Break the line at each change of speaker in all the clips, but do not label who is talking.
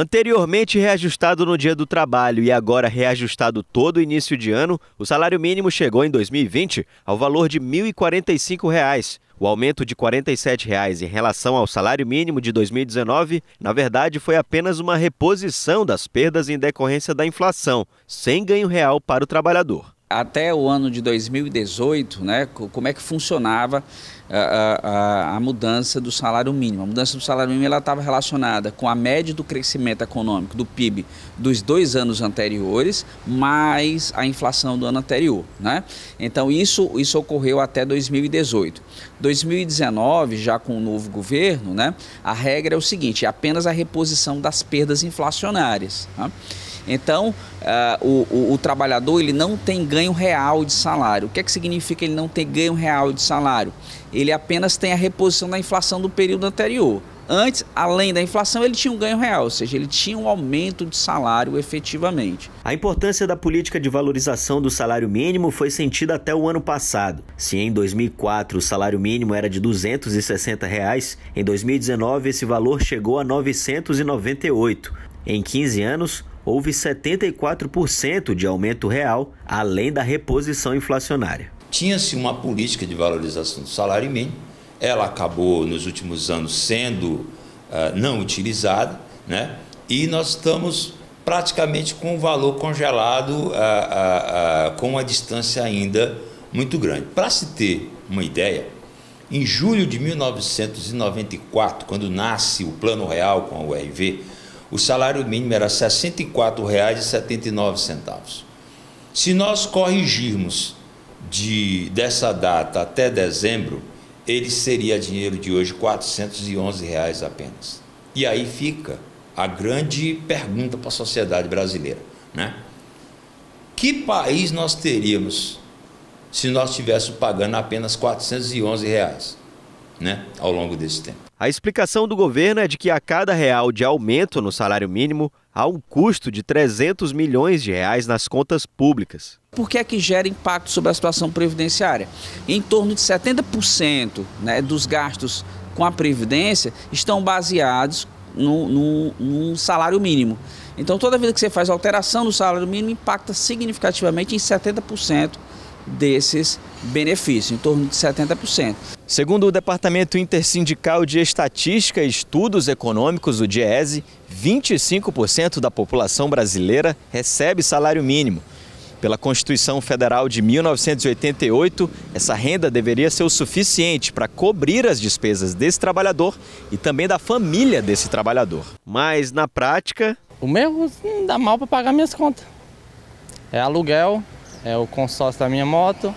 Anteriormente reajustado no Dia do Trabalho e agora reajustado todo início de ano, o salário mínimo chegou em 2020 ao valor de R$ 1.045. Reais. O aumento de R$ 47 reais em relação ao salário mínimo de 2019, na verdade, foi apenas
uma reposição das perdas em decorrência da inflação, sem ganho real para o trabalhador até o ano de 2018, né, como é que funcionava a, a, a, mudança do salário mínimo. A mudança do salário mínimo estava relacionada com a média do crescimento econômico do PIB dos dois anos anteriores, mais a inflação do ano anterior. Né? Então, isso, isso ocorreu até 2018. 2019, já com o novo governo, né, a regra é o seguinte: é apenas a reposição das perdas inflacionárias. Né? Então, uh, o, o, o, trabalhador ele não tem ganho real de salário. O que é que significa ele não ter ganho real de salário? Ele apenas tem a reposição da inflação do período anterior. Antes, além da inflação, ele tinha um ganho real, ou seja, ele tinha um aumento de salário efetivamente. A importância da política de valorização
do salário mínimo foi sentida até o ano passado. Se em 2004 o salário mínimo era de R$ 260, reais, em 2019 esse valor chegou a R$ 998. Em 15 anos, houve 74% de aumento real, além
da reposição inflacionária. Tinha-se uma política de valorização do salário mínimo, ela acabou nos últimos anos sendo uh, não utilizada, né? e nós estamos praticamente com o valor congelado, uh, uh, com uma distância ainda muito grande. Para se ter uma ideia, em julho de 1994, quando nasce o Plano Real com a URV, o salário mínimo era R$ 64,79. Se nós corrigirmos de, dessa data até dezembro, ele seria dinheiro de hoje R$ 411 reais apenas. E aí fica a grande pergunta para a sociedade brasileira, né? Que país nós teríamos se nós estivéssemos pagando apenas R$ 411 reais? né, ao longo desse
tempo. A explicação do governo é de que a cada real de aumento no salário
mínimo há um custo de 300 milhões de reais nas contas públicas. Por que é que gera impacto sobre a situação previdenciária? Em torno de 70% né, dos gastos com a previdência estão baseados no, salário mínimo. Então, toda vez que você faz alteração no salário mínimo, impacta significativamente em 70% desses benefícios, em torno de 70%. Segundo o Departamento Intersindical de Estatística e Estudos Econômicos, o DIESE,
25% da população brasileira recebe salário mínimo. Pela Constituição Federal de 1988, essa renda deveria ser o suficiente para cobrir as despesas desse trabalhador e também da família desse trabalhador. Mas, na prática. O meu dá mal para pagar minhas contas. É aluguel, é o consórcio da minha moto.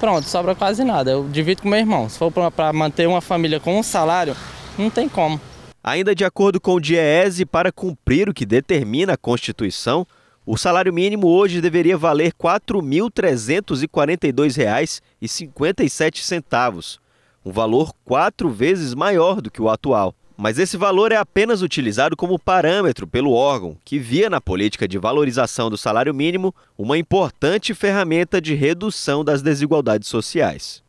Pronto, sobra quase nada. Eu divido com meu irmão. Se for para manter uma família com um salário, não tem como. Ainda de acordo com o DIEESE, para cumprir o que determina a Constituição, o salário mínimo hoje deveria valer R$ 4.342,57, um valor quatro vezes maior do que o atual. Mas esse valor é apenas utilizado como parâmetro pelo órgão, que via na política de valorização do salário mínimo uma importante ferramenta de redução das desigualdades sociais.